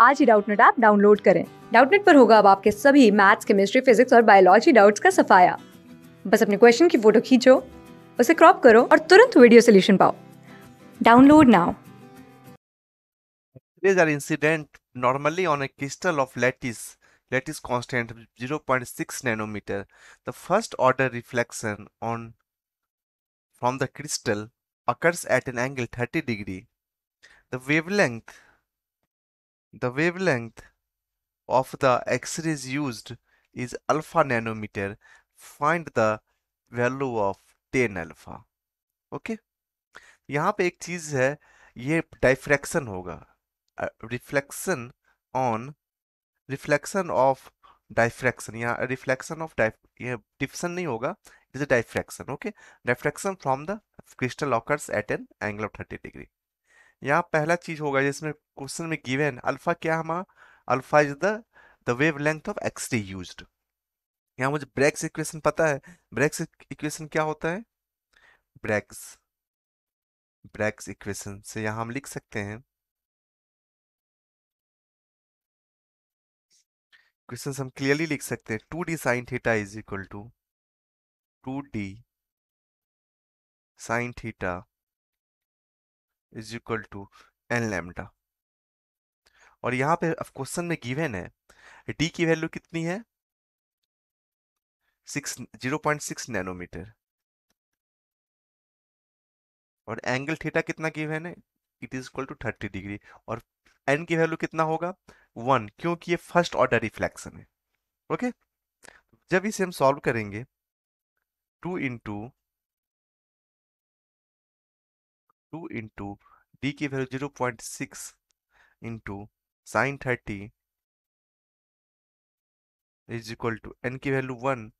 आज ही Doubtnut app download करें डाउटनेट पर होगा अब आपके सभी मैथ्स केमिस्ट्री फिजिक्स और बायोलॉजी डाउट्स का सफाया बस अपने क्वेश्चन की फोटो खींचो उसे क्रॉप करो और तुरंत वीडियो सोल्यूशन पाओ download now These are incident normally on a crystal of lattice lattice constant 0.6 nanometer the first order reflection on from the crystal occurs at an angle 30 degree the wavelength The wavelength of the X-rays used is alpha nanometer. Find the value of tan alpha. Okay? यहाँ पे एक चीज है, ये diffraction होगा. Reflection on, reflection of diffraction. यहाँ reflection of diffraction नहीं होगा, is a diffraction. Okay? Diffraction from the crystal occurs at an angle of 30 degree. यहाँ पहला चीज होगा जिसमें क्वेश्चन में गिवेन अल्फा क्या हमारा alpha is the the wavelength of X ray use यहाँ मुझे ब्रैक्स इक्वेशन पता है ब्रैक्स इक्वेशन क्या होता है ब्रैक्स ब्रैक्स इक्वेशन से यहां हम लिख सकते हैं क्वेश्चन हम क्लियरली लिख सकते हैं two d sine theta is equal to two d sine theta is equal to n lambda और यहां पे क्वेश्चन में गिवन है डी की वैल्यू कितनी है six zero point six nanometer और एंगल थीटा कितना गिवन है it is equal to thirty degree और एन की वैल्यू कितना होगा वन क्योंकि ये फर्स्ट ऑर्डर रिफ्लेक्शन है ओके okay? जब इसे हम सॉल्व करेंगे two into two into d की value zero point six into sine thirty is equal to n की वैल्यू वन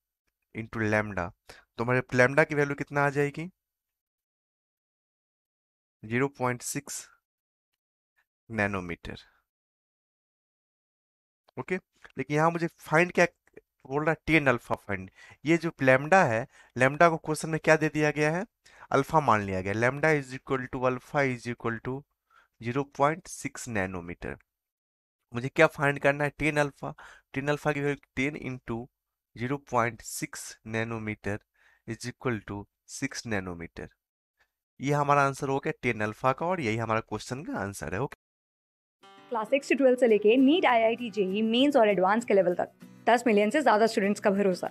इंटू लेमडा तो हमारे लेमडा की वैल्यू कितना आ जाएगी zero point six nanometer okay लेकिन यहाँ मुझे फाइंड क्या बोल रहा है टेन अल्फा फाइंड ये जो लेमडा है लेमडा को क्वेश्चन में क्या दे दिया गया है अल्फा मान लिया गया lambda is equal to alpha is equal to zero point six nanometer मुझे क्या फाइंड करना है टेन अल्फा टेन अल्फा की value ten into zero point six nanometer is equal to six nanometer ये हमारा आंसर हो गया टेन अल्फा का और यही हमारा क्वेश्चन का आंसर है ओके क्लास सिक्स से ट्वेल्व से लेके NEET I I T JEE mains और एडवांस के लेवल तक दस मिलियन से ज़्यादा स्टूडेंट्स का भरोसा